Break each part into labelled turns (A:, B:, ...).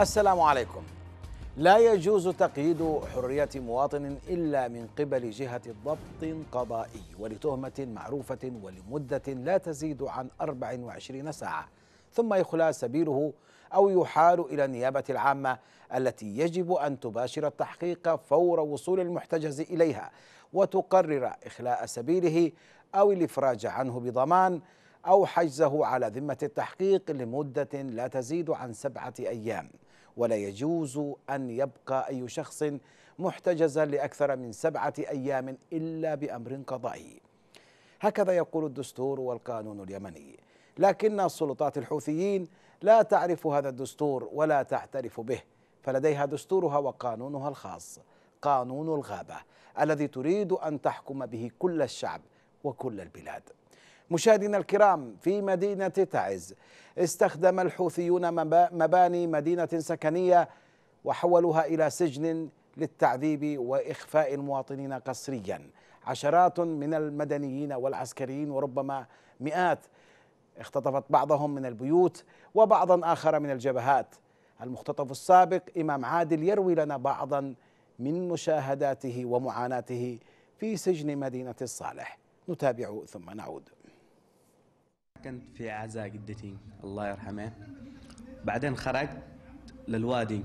A: السلام عليكم لا يجوز تقييد حرية مواطن إلا من قبل جهة ضبط قضائي ولتهمة معروفة ولمدة لا تزيد عن 24 ساعة ثم يخلى سبيله أو يحال إلى النيابة العامة التي يجب أن تباشر التحقيق فور وصول المحتجز إليها وتقرر إخلاء سبيله أو الإفراج عنه بضمان أو حجزه على ذمة التحقيق لمدة لا تزيد عن سبعة أيام ولا يجوز أن يبقى أي شخص محتجزا لأكثر من سبعة أيام إلا بأمر قضائي هكذا يقول الدستور والقانون اليمني لكن السلطات الحوثيين لا تعرف هذا الدستور ولا تعترف به فلديها دستورها وقانونها الخاص قانون الغابة الذي تريد أن تحكم به كل الشعب وكل البلاد مشاهدينا الكرام في مدينة تعز استخدم الحوثيون مباني مدينة سكنية وحولوها إلى سجن للتعذيب وإخفاء المواطنين قسريا عشرات من المدنيين والعسكريين وربما مئات اختطفت بعضهم من البيوت وبعضا آخر من الجبهات المختطف السابق إمام عادل يروي لنا بعضا من مشاهداته ومعاناته في سجن مدينة الصالح نتابع ثم نعود
B: كنت في عزاء جدتي الله يرحمها بعدين خرجت للوادي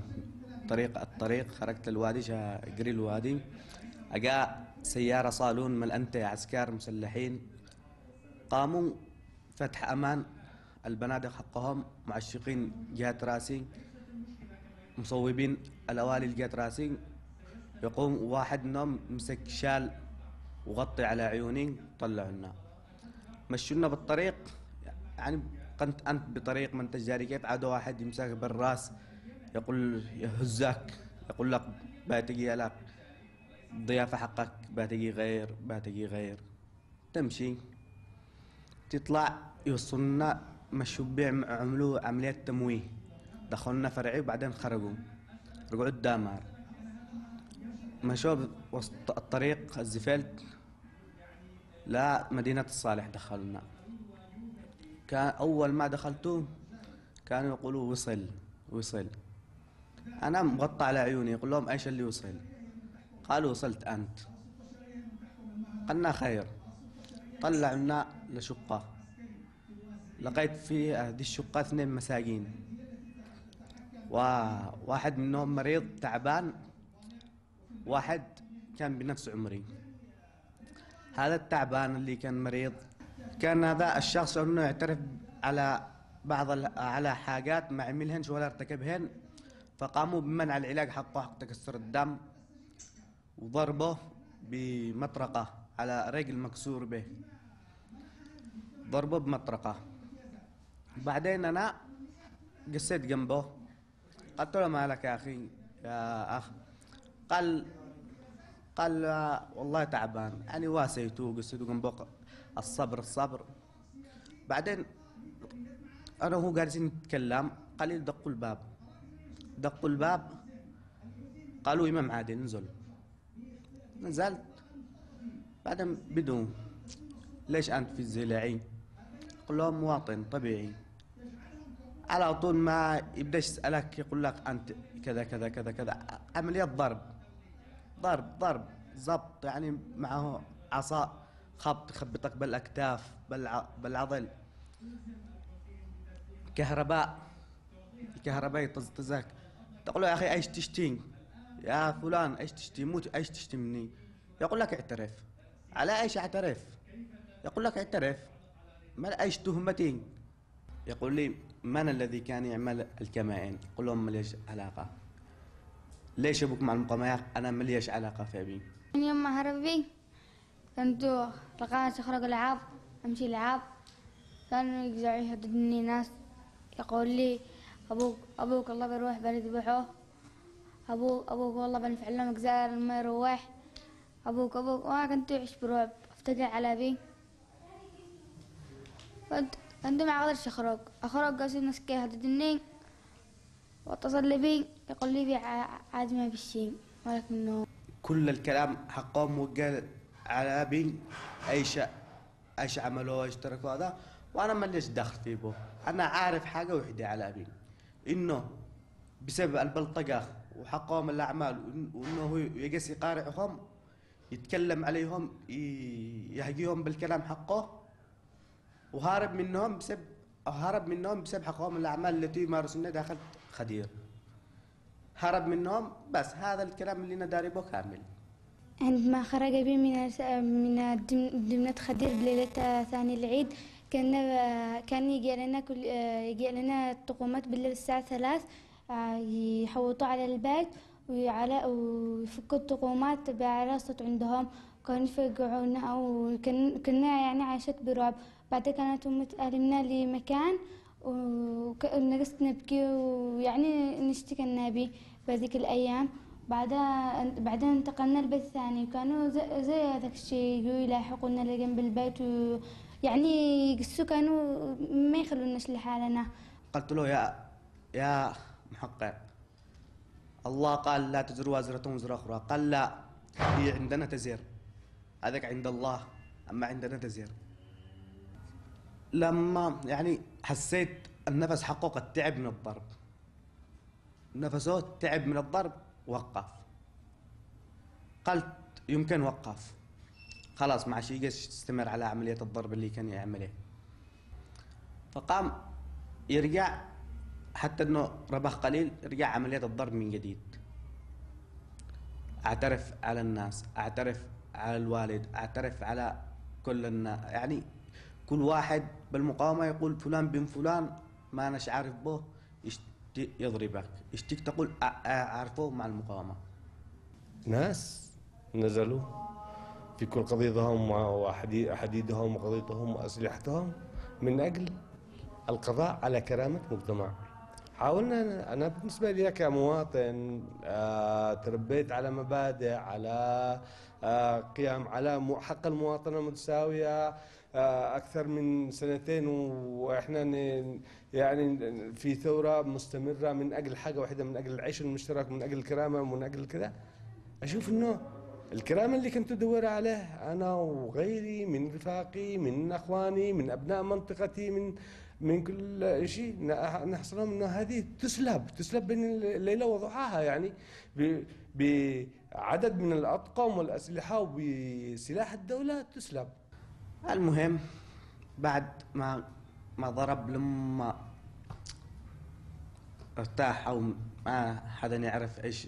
B: طريق الطريق خرجت للوادي جا قري الوادي أجا سيارة صالون انت عسكر مسلحين قاموا فتح أمان البنادق حقهم معشقين جهة راسي مصوبين الأوالي لجهة راسي يقوم واحد منهم مسك شال وغطي على عيوني طلعونا مشونا بالطريق يعني كنت انت بطريق من تجاري كيف عاد واحد يمسك بالراس يقول يهزك يقول لك باتجي لك ضيافه حقك باتجي غير باتجي غير تمشي تطلع يوصلنا مشبع عملوا عملية تمويه دخلنا فرعي وبعدين خرجوا رجعوا الدامار مشوا وسط الطريق الزفلت لا مدينة الصالح دخلنا كان أول ما دخلته كانوا يقولوا وصل وصل أنا مغطى على عيوني يقول لهم إيش اللي وصل قالوا وصلت أنت قلنا خير طلعنا لشقة لقيت في هذه الشقة اثنين مساجين وواحد منهم مريض تعبان واحد كان بنفس عمري هذا التعبان اللي كان مريض كان هذا الشخص انه يعترف على بعض على حاجات ما عملهنش ولا ارتكبهن فقاموا بمنع العلاج حقه حق تكسر الدم وضربه بمطرقة على رجل مكسور به ضربه بمطرقة بعدين أنا قسيت جنبه قلت له مالك يا أخي يا أخ قال قال والله تعبان يعني واسيته قسيته جنبه الصبر الصبر بعدين انا وهو جالسين نتكلم قليل دقوا الباب دقوا الباب قالوا امام عادل انزل نزلت بعدين بدون ليش انت في الزلاعي قل لهم مواطن طبيعي على طول ما يبداش يسالك يقول لك انت كذا كذا كذا كذا عمليه ضرب ضرب ضرب ضبط يعني معه عصا خبط يخبطك بالاكتاف بالعضل كهرباء الكهرباء يطزطزك تقول له يا اخي ايش تشتين يا فلان ايش تشتي موت ايش تشتي مني يقول لك اعترف على ايش اعترف يقول لك اعترف ما ايش تهمتي يقول لي من الذي كان يعمل الكمائن قل لهم ليش علاقة ليش ابوك مع المقاميات انا مليش علاقة في ابي
C: يوم هربي ممدوح رقاص يخرج العاب أمشي العاب كانوا يقزعوا يهددني ناس يقول لي أبوك أبوك الله بيروح بنذبحه أبوك أبوك والله بنفعلهم قزار ما يروح أبوك أبوك وأنا كنت أعيش برعب أفتقر على أبي كنت كنت ما أقدرش أخرج أخرج قصدي ناس كي يهددني واتصل لي بي يقول لي بي عاد ما في شيء ولكن
B: كل الكلام حقهم وقال على اي شيء ايش عملوه ايش تركوا هذا وانا ماليش دخل فيه بو. انا عارف حاجه وحده على بين انه بسبب البلطجه وحقهم الاعمال وانه هو يقص يقارعهم يتكلم عليهم يهجيهم بالكلام حقه وهارب منهم بسبب هرب منهم بسبب حقهم الاعمال التي يمارسونها داخل خدير هرب منهم بس هذا الكلام اللي انا داري كامل
C: عندما خرج بي من من دمنة خدير بليلة ثاني العيد كان كان يجي لنا كل يجي لنا الطقومات بالليل الساعة ثلاث آه، يحوطوا على البيت وعلى ويفكوا الطقومات صوت عندهم كانوا يفقعونا او وكنا يعني عايشات برعب بعد كانت أمي تقلمنا لمكان ونقصت نبكي ويعني نشتكي النبي بهذيك الأيام بعدها بعدين انتقلنا البيت الثاني وكانوا زي هذاك الشيء يلاحقونا اللي جنب البيت ويعني يقصوا كانوا ما يخلوناش لحالنا
B: قلت له يا يا محقق الله قال لا تزر وازرة وزر أخرى قال لا هي عندنا تزر هذاك عند الله أما عندنا تزر لما يعني حسيت النفس حقه قد تعب من الضرب نفسه تعب من الضرب وقف قلت يمكن وقف خلاص ما عادش يستمر على عملية الضرب اللي كان يعمله فقام يرجع حتى انه ربح قليل رجع عملية الضرب من جديد اعترف على الناس اعترف على الوالد اعترف على كل الناس يعني كل واحد بالمقاومة يقول فلان بن فلان ما أناش عارف به يضربك اشتك تقول اعرفه مع
D: المقاومه ناس نزلوا في كل قضيضهم وحديدهم وقضيتهم واسلحتهم من اجل القضاء على كرامه مجتمع حاولنا انا بالنسبه لي كمواطن آه، تربيت على مبادئ على آه، قيام على حق المواطنه المتساويه آه، اكثر من سنتين واحنا يعني في ثوره مستمره من اجل حاجه واحده من اجل العيش المشترك من اجل الكرامه من اجل كذا اشوف انه الكرامه اللي كنت ادور عليه انا وغيري من رفاقي من اخواني من ابناء منطقتي من من كل شيء نحصلهم انه هذه تسلب تسلب بين الليله وضحاها يعني بعدد من الاطقم والاسلحه وبسلاح الدوله تسلب المهم بعد ما ما ضرب لما
B: ارتاح او ما حدا يعرف ايش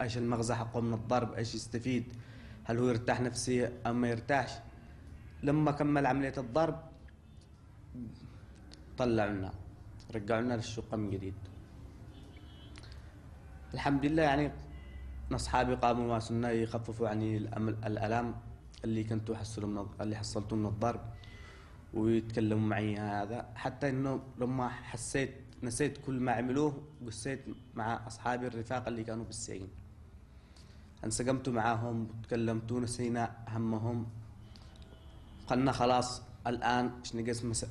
B: ايش المغزى حقه من الضرب ايش يستفيد هل هو يرتاح نفسيا ام ما يرتاحش لما كمل عملية الضرب طلعونا رجعونا للشقة من جديد الحمد لله يعني أصحابي قاموا ما سنة يخففوا عني الألم اللي كنتوا حصلوا من اللي حصلتوا من الضرب ويتكلموا معي هذا حتى انه لما حسيت نسيت كل ما عملوه قسيت مع اصحابي الرفاق اللي كانوا بالسجن انسجمت معاهم وتكلمت ونسينا همهم قلنا خلاص الان ايش نقص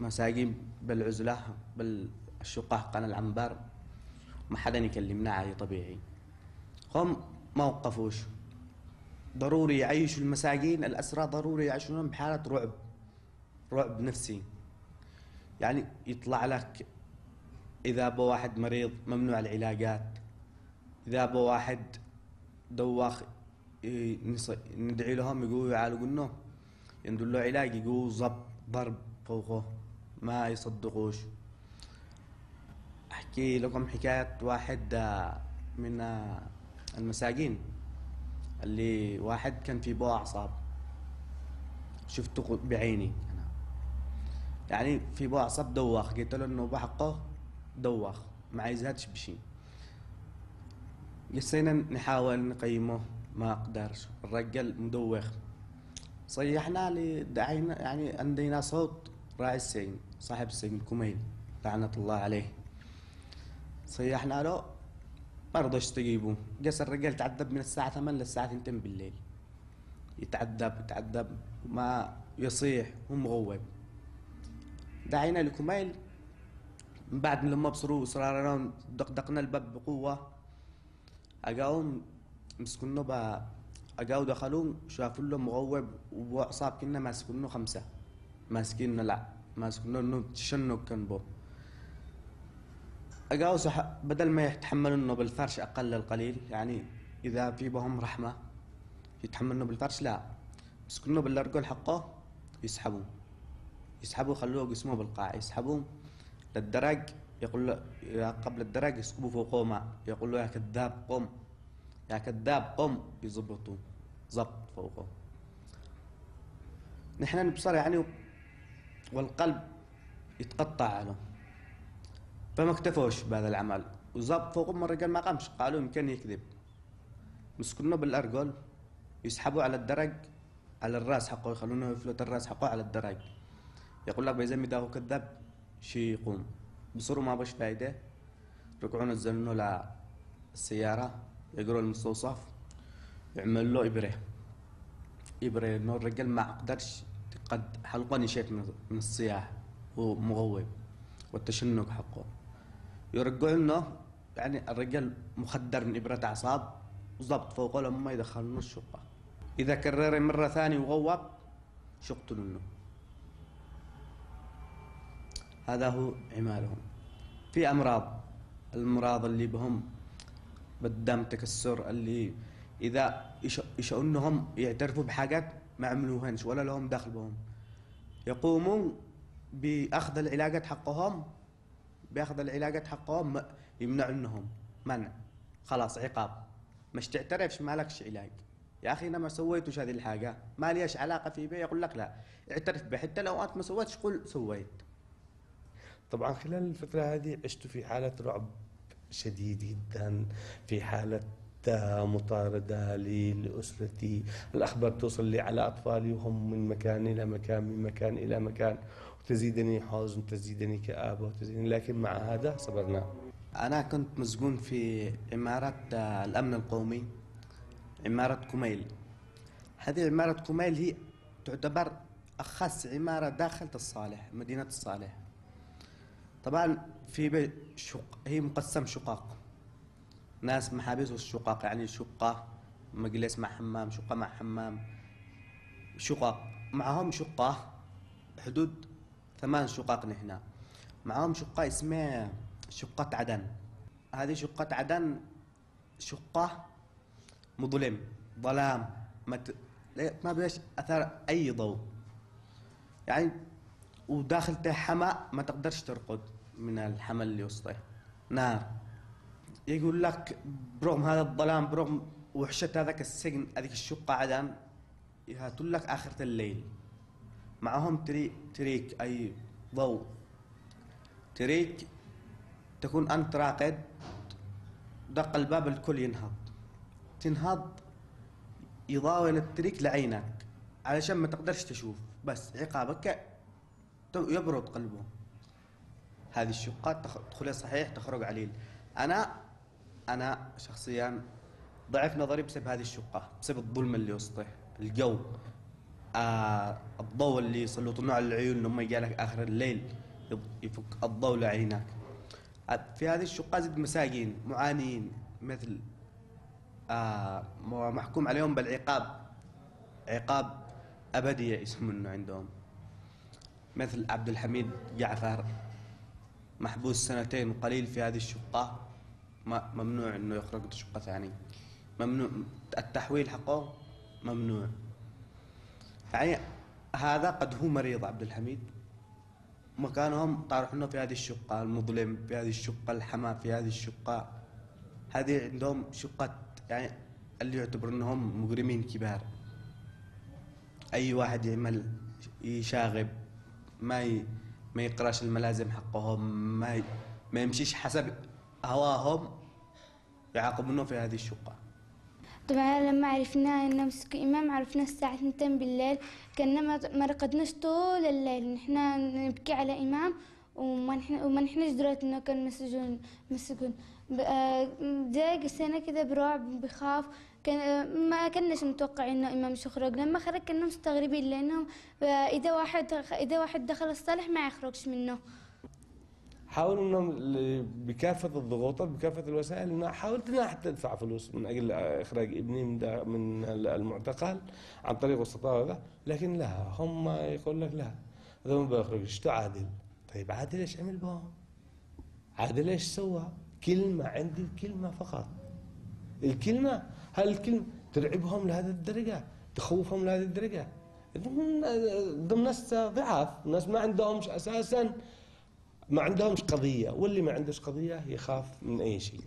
B: مساجين بالعزله بالشقاق قنا العنبر ما حدا يكلمنا عادي طبيعي هم ما وقفوش ضروري يعيشوا المساجين الأسرى ضروري يعيشون بحالة رعب رعب نفسي يعني يطلع لك إذا واحد مريض ممنوع العلاجات إذا واحد دواخ ندعي لهم يقولوا يعالجونه يندل له علاج يقولوا ضب ضرب فوقه ما يصدقوش أحكي لكم حكاية واحد آه، من آه، المساجين اللي واحد كان في بوع اعصاب شفته بعيني انا يعني في بوع اعصاب دوخ قلت له انه بحقه دوخ ما عايزهاش بشي قسينا نحاول نقيمه ما اقدرش الرجل مدوخ صيحنا لدعينا يعني عندنا صوت راعي السجن صاحب السجن كميل لعنة الله عليه صيحنا له ما رضوا يستجيبوا قص الرجال تعذب من الساعة 8 للساعة 2 بالليل يتعذب يتعذب ما يصيح ومغوب دعينا لكميل من بعد لما بصروا اصرارنا دقدقنا الباب بقوة أجاهم مسكنه بقى أجاو دخلوا شافوا له مغوب وعصاب كنا ماسكينه خمسة ماسكين لا ماسكينه انه تشنك كنبو اقاوس بدل ما النوبل بالفرش اقل القليل يعني اذا في بهم رحمه النوبل بالفرش لا نوبل بالارجل حقه يسحبوه يسحبوه يخلوه يقسموه بالقاع يسحبوه للدرج يقول له قبل الدرج يسكبوا فوقه ماء يقول له يا كذاب قم يا كذاب قم يظبطوا ضبط فوقه نحن نبصر يعني والقلب يتقطع له فما اكتفوش بهذا العمل وزاب فوقهم الرجال ما قامش قالوا يمكن يكذب مسكونه بالارجل يسحبوا على الدرج على الراس حقه يخلونه يفلت الراس حقه على الدرج يقول لك بيزمي داهو كذاب شي يقوم بصروا ما باش فايده ركعوا نزلونه للسياره يقروا المستوصف يعمل له ابره ابره انه الرجال ما قدرش قد حلقني شيء من الصياح ومغوب والتشنج حقه يرقوا لنا يعني الرجال مخدر من إبرة أعصاب وضبط فوق لهم ما يدخلونه الشقة إذا كرر مرة ثانية وغوب شقتلونه هذا هو عمالهم في أمراض الأمراض اللي بهم بالدم تكسر اللي إذا يشاء أنهم يعترفوا بحاجات ما عملوهنش ولا لهم دخل بهم يقومون بأخذ العلاجات حقهم بياخذ العلاجات حقهم يمنعوا منهم منع خلاص عقاب مش تعترفش مالكش علاج يا اخي انا ما سويتش هذه الحاجه ما ليش علاقه في بي يقول لك لا اعترف به حتى لو انت ما سويتش قل سويت طبعا خلال
D: الفتره هذه عشت في حاله رعب شديد جدا في حاله مطاردة لي لأسرتي الأخبار توصل لي على أطفالي وهم من مكان إلى مكان من مكان إلى مكان تزيدني حزن تزيدني كآبة تزيدني لكن مع هذا صبرنا أنا كنت مسجون في عمارة آه، الأمن
B: القومي عمارة كميل هذه عمارة كميل هي تعتبر أخص عمارة داخل الصالح مدينة الصالح طبعا في شق هي مقسم شقق ناس محابس والشقق يعني شقة مجلس مع حمام شقة مع حمام شقق معهم شقة حدود ثمان شقق نحن معاهم شقة اسمها شقة عدن هذه شقة عدن شقة مظلم ظلام ما ما بيش اثر اي ضوء يعني وداخلته حماء ما تقدرش ترقد من الحمى اللي وسطه نار يقول لك برغم هذا الظلام برغم وحشة هذاك السجن هذيك الشقة عدن يهاتوا لك آخرة الليل معهم تريك, تريك أي ضوء تريك تكون أنت راقد دق الباب الكل ينهض تنهض يضاول التريك لعينك علشان ما تقدرش تشوف بس عقابك يبرد قلبه هذه الشقات تدخلها صحيح تخرج عليل أنا أنا شخصيا ضعف نظري بسبب هذه الشقة بسبب الظلمة اللي وسطه الجو الضوء اللي يسلطونه على العيون لما يجي لك اخر الليل يفك الضوء لعينك في هذه الشقة زد مساجين معانين مثل آه محكوم عليهم بالعقاب عقاب أبدي يسمونه عندهم مثل عبد الحميد جعفر محبوس سنتين قليل في هذه الشقة ممنوع انه يخرج شقة ثانية ممنوع التحويل حقه ممنوع يعني هذا قد هو مريض عبد الحميد مكانهم طارحنا في هذه الشقة المظلم في هذه الشقة الحما في هذه الشقة هذه عندهم شقة يعني اللي يعتبر انهم مجرمين كبار اي واحد يعمل يشاغب ما ي... ما يقراش الملازم حقهم ما ي... ما يمشيش حسب هواهم يعاقبونه في هذه الشقة
C: طبعا لما عرفنا انه مسك امام عرفنا الساعه 2 بالليل كنا ما رقدناش طول الليل نحنا نبكي على امام وما نحن وما نحناش درات انه كان مسجون مسجون بدايق آه، السنة كذا برعب بخاف كان ما كناش متوقعين انه امام يخرج لما خرج كنا مستغربين لانه آه، اذا واحد اذا واحد دخل الصالح ما يخرجش منه
D: حاولوا انهم بكافه الضغوطات بكافه الوسائل انها حاولت انها حتى ادفع فلوس من اجل اخراج ابني من من المعتقل عن طريق وسطاء هذا لكن لا هم يقول لك لا هذا ما بيخرجش عادل طيب عادل ايش عمل بهم؟ عادل ايش سوى؟ كلمه عندي الكلمه فقط الكلمه هل الكلمه ترعبهم لهذه الدرجه تخوفهم لهذه الدرجه آه، ضمن ناس ضعاف ناس ما عندهمش اساسا ما عندهمش قضية واللي ما عندوش قضية يخاف من أي شيء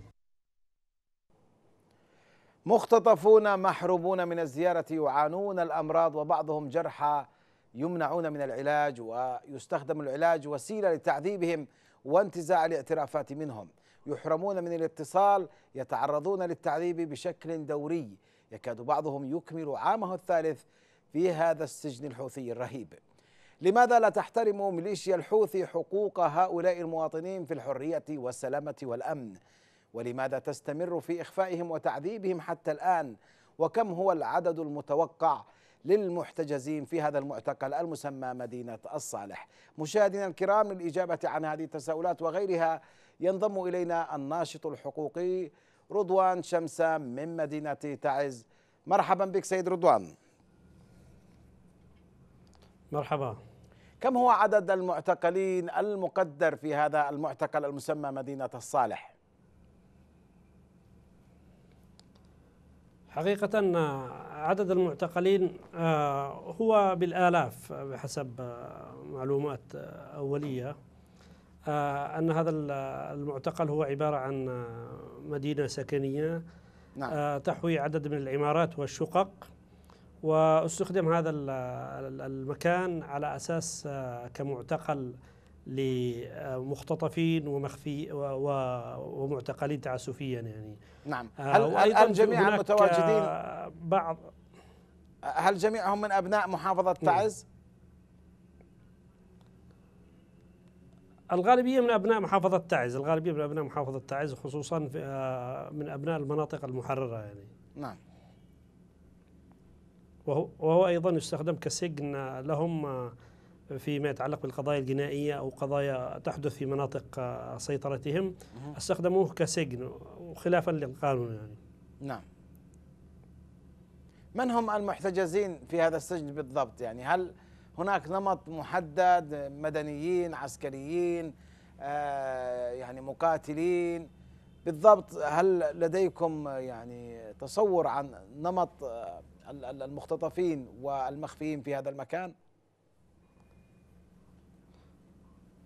A: مختطفون محرومون من الزيارة يعانون الأمراض وبعضهم جرحى يمنعون من العلاج ويستخدم العلاج وسيلة لتعذيبهم وانتزاع الاعترافات منهم يحرمون من الاتصال يتعرضون للتعذيب بشكل دوري يكاد بعضهم يكمل عامه الثالث في هذا السجن الحوثي الرهيب لماذا لا تحترم ميليشيا الحوثي حقوق هؤلاء المواطنين في الحرية والسلامة والأمن ولماذا تستمر في إخفائهم وتعذيبهم حتى الآن وكم هو العدد المتوقع للمحتجزين في هذا المعتقل المسمى مدينة الصالح مشاهدينا الكرام للإجابة عن هذه التساؤلات وغيرها ينضم إلينا الناشط الحقوقي رضوان شمسة من مدينة تعز مرحبا بك سيد رضوان مرحبا كم هو عدد المعتقلين المقدر في هذا المعتقل المسمى مدينة الصالح
E: حقيقة عدد المعتقلين آه، هو بالآلاف بحسب آه، معلومات آه، أولية أن هذا المعتقل هو عبارة عن مدينة سكنية نعم. تحوي عدد من العمارات والشقق واستخدم هذا المكان على اساس آه، كمعتقل لمختطفين ومخفي ومعتقلين تعسفيا يعني نعم آه، هل, هل, هل جميعا متواجدين
A: آه، بعض هل جميعهم من ابناء محافظه نعم. تعز؟
E: الغالبية من أبناء محافظة تعز الغالبية من أبناء محافظة تعز خصوصا من أبناء المناطق المحررة يعني نعم وهو أيضا يستخدم كسجن لهم آه، فيما يتعلق بالقضايا الجنائية أو قضايا تحدث في مناطق آه، سيطرتهم استخدموه كسجن وخلافا للقانون يعني نعم
A: من هم المحتجزين في هذا السجن بالضبط يعني هل هناك نمط محدد مدنيين عسكريين آه، يعني مقاتلين بالضبط هل لديكم يعني تصور عن نمط المختطفين والمخفيين في هذا المكان؟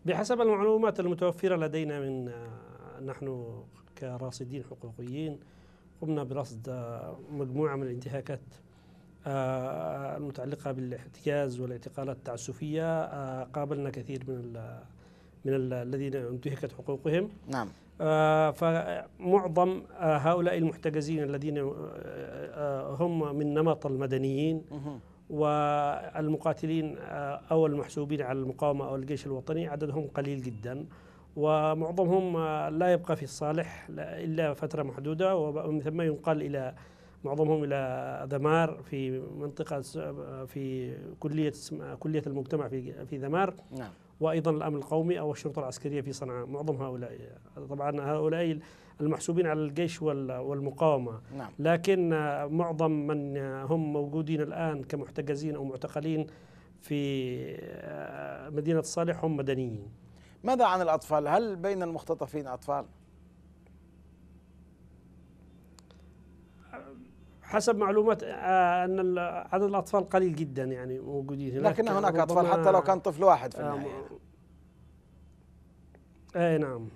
E: بحسب المعلومات المتوفرة لدينا من آه، نحن كراصدين حقوقيين قمنا برصد آه، مجموعة من الانتهاكات آه، المتعلقة بالاحتجاز والاعتقالات التعسفية قابلنا كثير من من الذين انتهكت حقوقهم نعم آه، فمعظم آه، هؤلاء المحتجزين الذين آه، هم من نمط المدنيين والمقاتلين او المحسوبين على المقاومه او الجيش الوطني عددهم قليل جدا ومعظمهم لا يبقى في الصالح الا فتره محدوده ومن ثم ينقل الى معظمهم الى ذمار في منطقه في كليه كليه المجتمع في في ذمار نعم وايضا الامن القومي او الشرطه العسكريه في صنعاء معظم هؤلاء طبعا هؤلاء المحسوبين على الجيش والمقاومه نعم. لكن معظم من هم موجودين الان كمحتجزين او معتقلين في آه، مدينه صالح هم مدنيين ماذا عن الاطفال هل بين المختطفين اطفال حسب معلومات آه، ان عدد الاطفال قليل جدا يعني موجودين هناك لكن هناك اطفال حتى لو كان طفل واحد في آه، النهايه آه، اي
A: نعم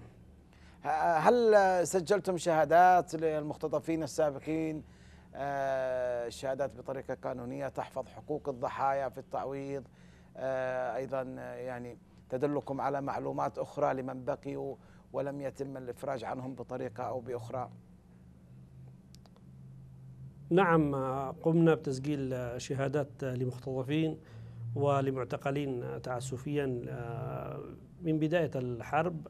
A: هل سجلتم شهادات للمختطفين السابقين شهادات بطريقه قانونيه تحفظ حقوق الضحايا في التعويض ايضا يعني تدلكم على معلومات اخرى لمن بقيوا ولم يتم الافراج عنهم بطريقه او باخرى
E: نعم قمنا بتسجيل شهادات لمختطفين ولمعتقلين تعسفيا آه، من بداية الحرب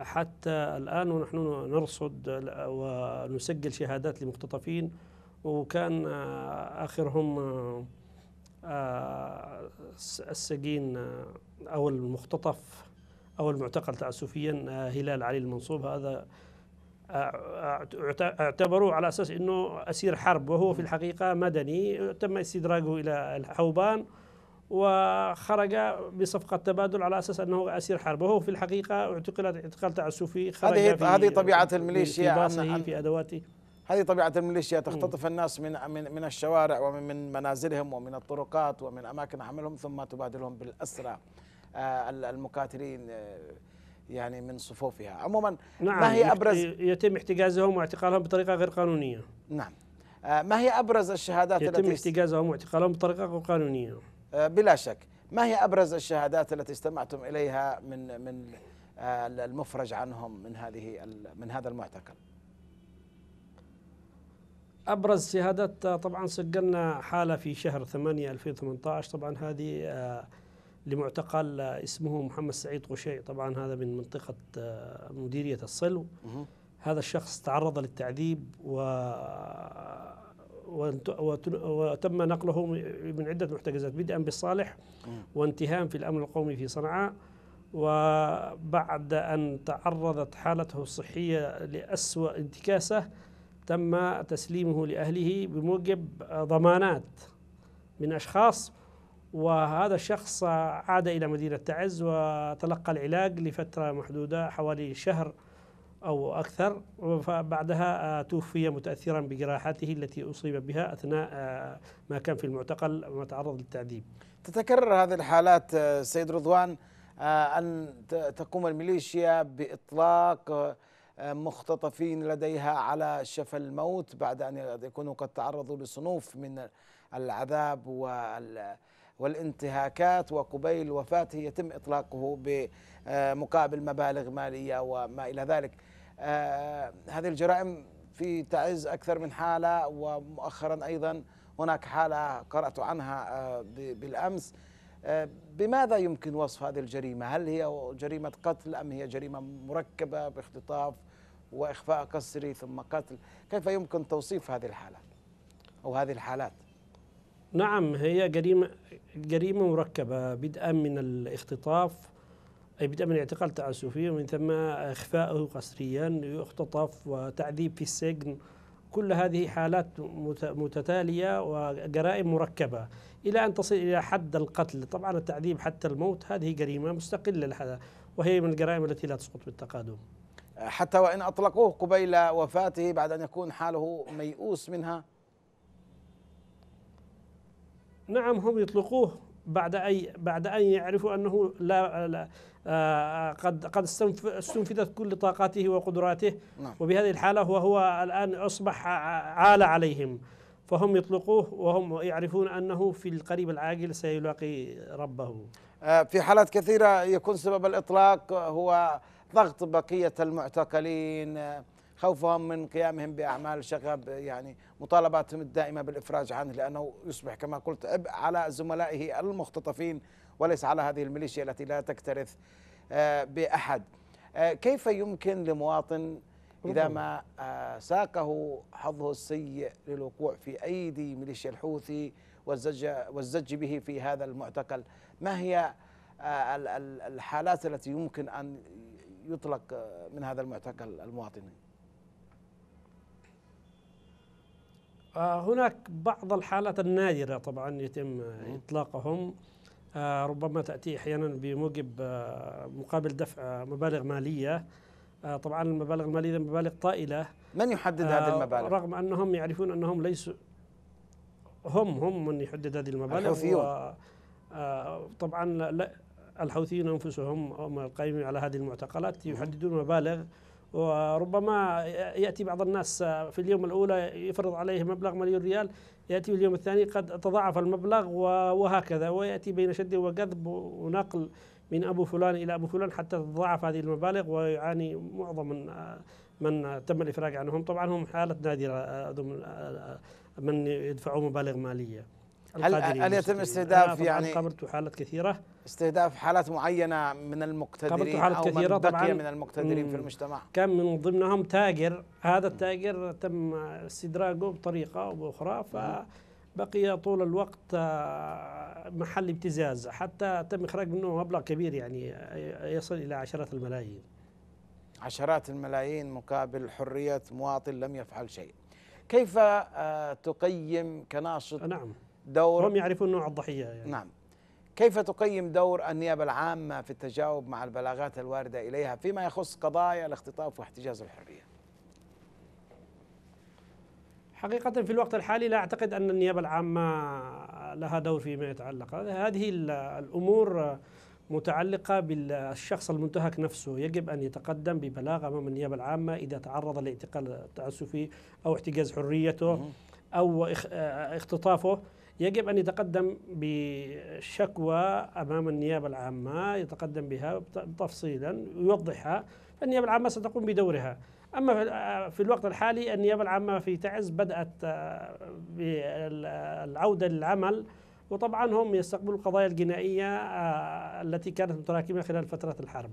E: حتى الآن ونحن نرصد ونسجل شهادات لمختطفين وكان آه، آخرهم آه، السجين أو المختطف أو المعتقل تعسفيا هلال علي المنصوب هذا اعتبروه على اساس انه اسير حرب وهو في الحقيقه مدني تم استدراجه الى الحوبان وخرج بصفقه تبادل على اساس انه اسير حرب وهو في الحقيقه اعتقل اعتقال تعسفي هذه هذه طبيعه الميليشيا في,
A: في ادواته هذه طبيعه الميليشيا تختطف الناس من من من الشوارع ومن منازلهم ومن الطرقات ومن اماكن عملهم ثم تبادلهم بالاسرى آه، المقاتلين آه، يعني من
E: صفوفها عموما نعم ما هي أبرز يتم احتجازهم واعتقالهم بطريقة غير قانونية نعم آه، ما هي أبرز الشهادات يتم التي احتجازهم واعتقالهم بطريقة غير قانونية آه، بلا شك
A: ما هي أبرز الشهادات التي استمعتم إليها من من آه، المفرج
E: عنهم من هذه من هذا المعتقل ابرز شهادات طبعا سجلنا حاله في شهر 8 2018 طبعا هذه لمعتقل اسمه محمد سعيد قشيع طبعا هذا من منطقة آه، مديرية الصلو هذا الشخص تعرض للتعذيب و وتم نقله من عدة محتجزات بدءا بالصالح وانتهاء في الأمن القومي في صنعاء وبعد أن تعرضت حالته الصحية لأسوأ انتكاسة تم تسليمه لأهله بموجب ضمانات من أشخاص وهذا الشخص عاد إلى مدينة تعز وتلقى العلاج لفترة محدودة حوالي شهر أو أكثر فبعدها آه، توفي متأثرا بجراحاته التي أصيب بها أثناء آه، ما كان في المعتقل وتعرض للتعذيب تتكرر
A: هذه الحالات آه، سيد رضوان أن تقوم الميليشيا بإطلاق مختطفين لديها على شفا الموت بعد أن يكونوا قد تعرضوا لصنوف من العذاب وال والانتهاكات وقبيل وفاته يتم إطلاقه بمقابل مبالغ مالية وما إلى ذلك آه، هذه الجرائم في تعز أكثر من حالة ومؤخرا أيضا هناك حالة قرأت عنها آه، بالأمس آه، بماذا يمكن وصف هذه الجريمة؟ هل هي جريمة قتل أم هي جريمة مركبة باختطاف وإخفاء قسري ثم قتل؟ كيف يمكن توصيف هذه الحالة أو هذه الحالات؟
E: نعم هي جريمة جريمه مركبه بدءا من الاختطاف أي بدءا من الاعتقال تعسفي ومن ثم اخفائه قسريا يختطف وتعذيب في السجن كل هذه حالات متتالية وجرائم مركبة إلى أن تصل إلى حد القتل طبعا التعذيب حتى الموت هذه جريمة مستقلة وهي من الجرائم التي لا تسقط بالتقادم
A: حتى وإن أطلقوه قبيل وفاته بعد أن يكون حاله ميؤوس
E: منها نعم هم يطلقوه بعد أي بعد أن يعرفوا أنه لا, لا آه قد قد استنفذت كل طاقاته وقدراته نعم. وبهذه الحالة وهو الآن أصبح عال عليهم فهم يطلقوه وهم يعرفون أنه في القريب العاجل سيلاقي ربه آه، في حالات كثيرة يكون سبب الإطلاق هو ضغط
A: بقية المعتقلين خوفهم من قيامهم بأعمال شغب يعني مطالباتهم الدائمة بالإفراج عنه لأنه يصبح كما قلت عبء على زملائه المختطفين وليس على هذه الميليشيا التي لا تكترث آه، بأحد آه، كيف يمكن لمواطن إذا ما آه، ساقه حظه السيء للوقوع في أيدي ميليشيا الحوثي والزج, والزج به في هذا المعتقل ما هي الحالات التي يمكن أن يطلق من هذا المعتقل المواطنين؟
E: هناك بعض الحالات النادرة طبعا يتم إطلاقهم آه، ربما تأتي أحيانا بموجب آه، مقابل دفع مبالغ مالية آه، طبعا المبالغ المالية مبالغ طائلة من يحدد هذه المبالغ؟ رغم أنهم يعرفون أنهم ليسوا هم هم من يحدد هذه المبالغ الحوثيون طبعا لا الحوثيين أنفسهم هم القائمين على هذه المعتقلات يحددون مبالغ وربما ياتي بعض الناس في اليوم الاولى يفرض عليه مبلغ مليون ريال ياتي اليوم الثاني قد تضاعف المبلغ وهكذا وياتي بين شد وجذب ونقل من ابو فلان الى ابو فلان حتى تتضاعف هذه المبالغ ويعاني معظم من من تم الافراج عنهم طبعا هم حاله نادره آه، آه، آه، من يدفعوا مبالغ ماليه هل هل يتم استهداف يعني قابلت حالات كثيره استهداف حالات معينه من المقتدرين قابلت حالات أو كثيره من طبعا من المقتدرين في المجتمع كان من ضمنهم تاجر هذا التاجر تم استدراجه بطريقه أو باخرى فبقي طول الوقت آه، محل ابتزاز حتى تم اخراج منه مبلغ كبير يعني آه، يصل الى عشرات الملايين
A: عشرات الملايين مقابل حريه مواطن لم يفعل شيء كيف آه، تقيم كناشط نعم دور هم يعرفون نوع الضحية يعني. نعم كيف تقيم دور النيابة العامة في التجاوب مع البلاغات الواردة إليها فيما يخص قضايا الاختطاف واحتجاز الحرية
E: حقيقة في الوقت الحالي لا أعتقد أن النيابة العامة لها دور فيما يتعلق هذه الأمور متعلقة بالشخص المنتهك نفسه يجب أن يتقدم ببلاغ أمام النيابة العامة إذا تعرض لاعتقال تعسفي أو احتجاز حريته أو آه، اختطافه يجب أن يتقدم بشكوى أمام النيابة العامة يتقدم بها تفصيلا ويوضحها فالنيابة العامة ستقوم بدورها أما آه، في الوقت الحالي النيابة العامة في تعز بدأت آه، بالعودة للعمل وطبعا هم يستقبلوا القضايا الجنائية التي كانت متراكمة خلال فترة الحرب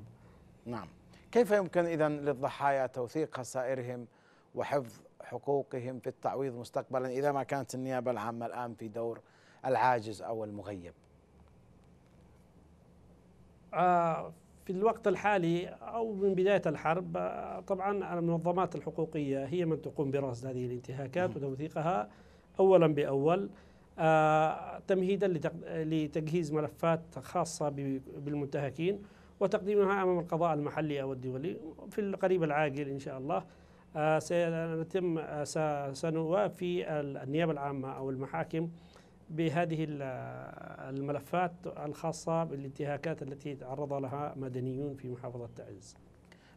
E: نعم كيف يمكن
A: إذا للضحايا توثيق خسائرهم وحفظ حقوقهم في التعويض مستقبلا إذا ما كانت النيابة العامة الآن في دور العاجز أو المغيب
E: آه، في الوقت الحالي أو من بداية الحرب آه، طبعا المنظمات الحقوقية هي من تقوم برصد هذه الانتهاكات وتوثيقها أولا بأول آه، تمهيدا لتجهيز ملفات خاصة بالمنتهكين وتقديمها أمام القضاء المحلي أو الدولي في القريب العاجل إن شاء الله سنتم سنوافي النيابة العامة أو المحاكم بهذه الملفات الخاصة بالانتهاكات التي تعرض لها مدنيون في محافظة تعز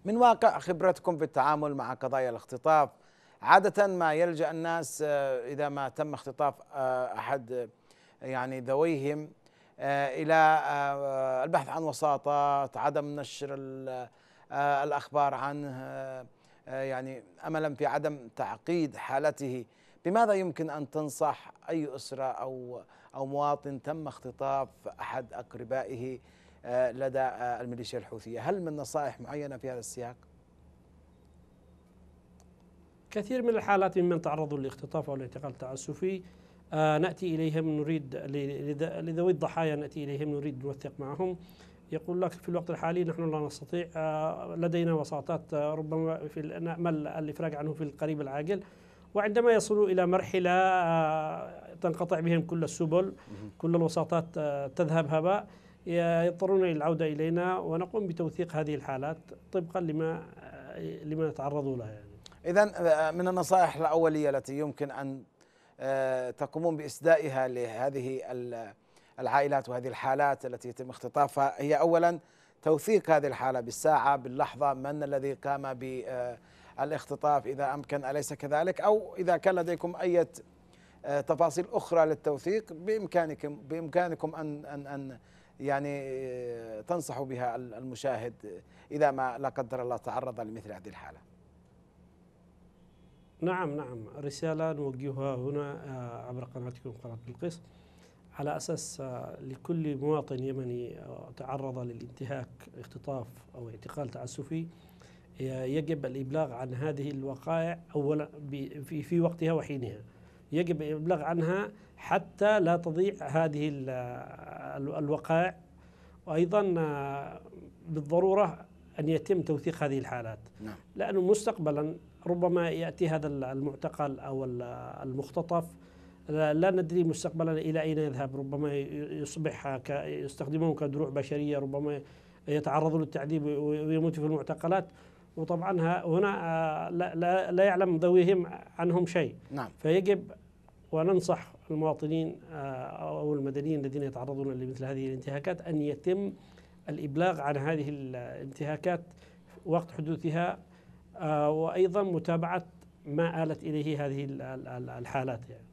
E: من
A: واقع خبرتكم في التعامل مع قضايا الاختطاف عادة ما يلجأ الناس آه، إذا ما تم اختطاف آه، أحد يعني ذويهم آه، إلى البحث عن وساطة عدم نشر الأخبار عنه آه، يعني املا في عدم تعقيد حالته بماذا يمكن ان تنصح اي اسره او او مواطن تم اختطاف احد اقربائه آه، لدى آه، الميليشيا الحوثيه، هل من نصائح معينه في هذا السياق؟
E: كثير من الحالات ممن تعرضوا للاختطاف او الاعتقال التعسفي ناتي اليهم نريد لذوي الضحايا ناتي اليهم نريد نوثق معهم يقول لك في الوقت الحالي نحن لا نستطيع آه، لدينا وساطات آه، ربما في نأمل الإفراج عنه في القريب العاجل وعندما يصلوا إلى مرحلة آه، تنقطع بهم كل السبل كل الوساطات تذهب هباء يضطرون للعودة إلينا ونقوم بتوثيق هذه الحالات طبقا لما لما تعرضوا لها يعني. إذا من النصائح الأولية التي يمكن أن
A: تقومون بإسدائها لهذه العائلات وهذه الحالات التي يتم اختطافها هي اولا توثيق هذه الحاله بالساعه باللحظه من الذي قام بالاختطاف اذا امكن اليس كذلك او اذا كان لديكم اي تفاصيل اخرى للتوثيق بامكانكم بامكانكم ان ان ان يعني تنصحوا بها المشاهد اذا ما لا قدر الله تعرض لمثل هذه الحاله.
E: نعم نعم رساله نوجهها هنا آه، عبر قناتكم قناه بلقيس. على أساس آه، لكل مواطن يمني آه، تعرض للانتهاك اختطاف أو اعتقال تعسفي يجب الإبلاغ عن هذه الوقائع أولا في, في وقتها وحينها يجب الإبلاغ عنها حتى لا تضيع هذه آه، الوقائع وأيضا بالضرورة أن يتم توثيق هذه الحالات نعم. لأنه مستقبلا ربما يأتي هذا المعتقل أو المختطف لا ندري مستقبلا إلى أين يذهب ربما يصبح يستخدمون كدروع بشرية ربما يتعرض للتعذيب ويموت في المعتقلات وطبعا هنا آه، لا, لا, لا يعلم ذويهم عنهم شيء نعم. فيجب وننصح المواطنين آه، أو المدنيين الذين يتعرضون لمثل هذه الانتهاكات أن يتم الإبلاغ عن هذه الانتهاكات وقت حدوثها آه، وأيضا متابعة ما آلت إليه هذه الحالات يعني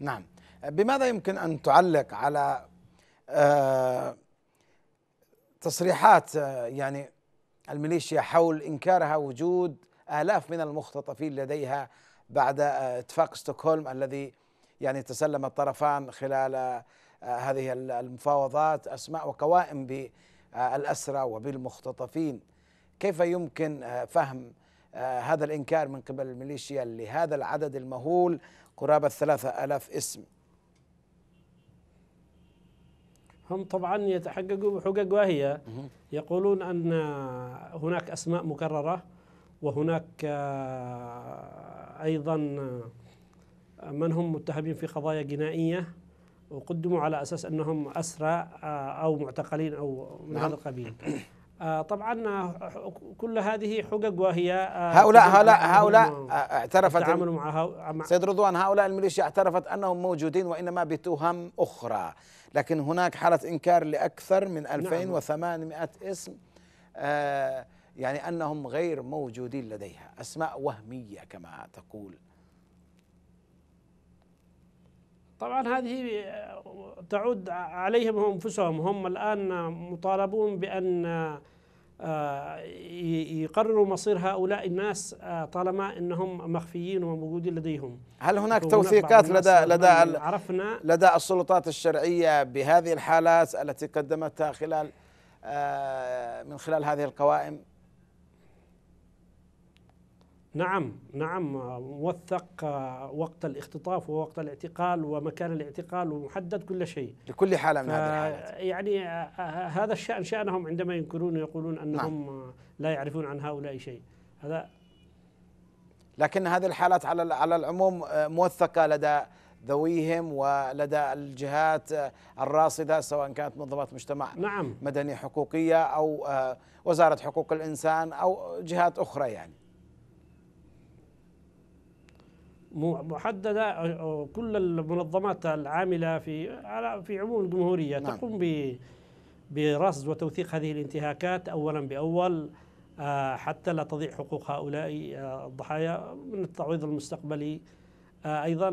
E: نعم بماذا يمكن أن تعلق على آه،
A: تصريحات آه، يعني الميليشيا حول إنكارها وجود آلاف من المختطفين لديها بعد آه، اتفاق ستوكهولم الذي يعني تسلم الطرفان خلال هذه المفاوضات أسماء وقوائم بالأسرى وبالمختطفين كيف يمكن فهم هذا الإنكار من قبل الميليشيا لهذا العدد المهول قرابة ثلاثة آلاف اسم
E: هم طبعا يتحققوا بحقوق واهية يقولون أن هناك أسماء مكررة وهناك آه، أيضا آه، من هم متهمين في قضايا جنائية وقدموا على أساس أنهم أسرى آه، أو معتقلين أو من نعم. هذا القبيل آه، طبعا آه، كل هذه حقق وهي آه، هؤلاء هؤلاء هؤلاء اعترفت تعاملوا معها مع سيد رضوان هؤلاء
A: الميليشيا اعترفت انهم موجودين وانما بتهم اخرى لكن هناك حاله انكار لاكثر من 2800 نعم. اسم يعني انهم غير موجودين لديها اسماء وهميه كما تقول
E: طبعا هذه آه، تعود عليهم انفسهم هم الان مطالبون بان آه، يقرروا مصير هؤلاء الناس آه، طالما انهم مخفيين وموجودين لديهم. هل هناك توثيقات لدى لدى
A: عرفنا لدى السلطات الشرعيه بهذه الحالات التي قدمتها خلال من خلال هذه القوائم؟
E: نعم نعم موثق آه، وقت الاختطاف ووقت الاعتقال ومكان الاعتقال ومحدد كل شيء لكل حالة من هذه الحالات يعني آه، آه، هذا الشأن شأنهم عندما ينكرون ويقولون أنهم نعم. لا يعرفون عن هؤلاء شيء
A: هذا لكن هذه الحالات على على العموم موثقة لدى ذويهم ولدى الجهات الراصده سواء كانت منظمات مجتمع نعم مدني حقوقيه او وزاره حقوق الانسان او جهات اخرى يعني.
E: محدده كل المنظمات العامله في على في عموم الجمهوريه نعم. تقوم برصد وتوثيق هذه الانتهاكات اولا باول آه، حتى لا تضيع حقوق هؤلاء آه، الضحايا من التعويض المستقبلي آه، ايضا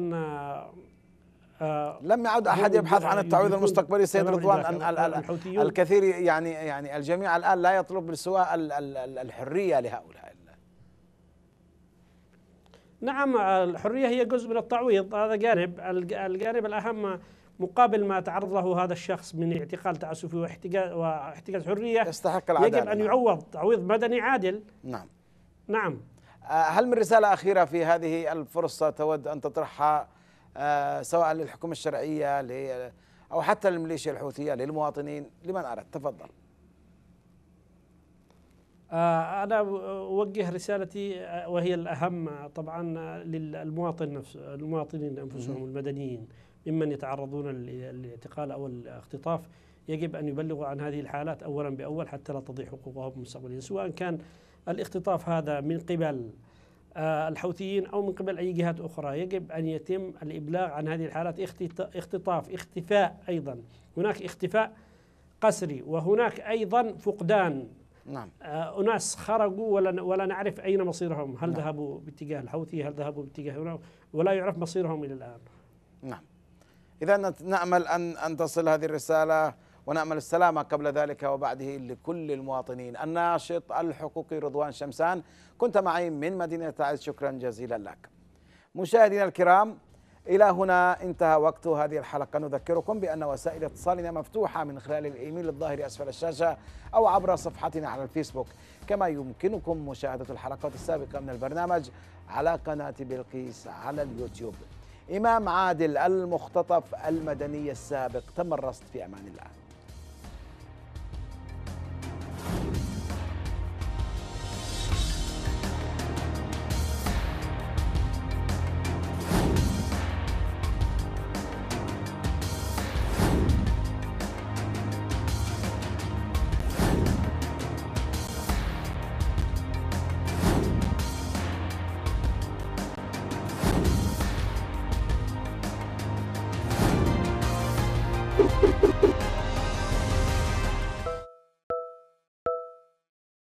E: لم يعد احد يبحث عن التعويض المستقبلي سيد رضوان الكثير
A: يعني يعني الجميع الان لا يطلب سوى الحريه لهؤلاء
E: نعم الحرية هي جزء من التعويض هذا جانب الجانب الأهم مقابل ما تعرض له هذا الشخص من اعتقال تعسفي واحتجاز واحتجاز حرية يستحق العدالة يجب أن يعوض تعويض مدني عادل
A: نعم نعم آه، هل من رسالة أخيرة في هذه الفرصة تود أن تطرحها آه، سواء للحكومة الشرعية أو حتى للميليشيا الحوثية للمواطنين لمن أردت تفضل
E: آه، أنا أوجه رسالتي آه، وهي الأهم آه، طبعا للمواطن نفسه المواطنين أنفسهم المدنيين ممن يتعرضون للاعتقال أو الاختطاف يجب أن يبلغوا عن هذه الحالات أولا بأول حتى لا تضيع حقوقهم مستقبليا سواء كان الاختطاف هذا من قبل الحوثيين أو من قبل أي جهات أخرى يجب أن يتم الإبلاغ عن هذه الحالات اختطاف اختفاء أيضا هناك اختفاء قسري وهناك أيضا فقدان نعم آه، أناس خرجوا ولا ولا نعرف أين مصيرهم هل نعم. ذهبوا باتجاه الحوثي هل ذهبوا باتجاه هنا ولا يعرف مصيرهم إلى الآن
A: نعم إذا نأمل أن أن تصل هذه الرسالة ونأمل السلامة قبل ذلك وبعده لكل المواطنين الناشط الحقوقي رضوان شمسان كنت معي من مدينة تعز شكرا جزيلا لك مشاهدينا الكرام إلى هنا انتهى وقت هذه الحلقة نذكركم بأن وسائل اتصالنا مفتوحة من خلال الإيميل الظاهر أسفل الشاشة أو عبر صفحتنا على الفيسبوك كما يمكنكم مشاهدة الحلقات السابقة من البرنامج على قناة بلقيس على اليوتيوب إمام عادل المختطف المدني السابق تم الرصد في أمان الله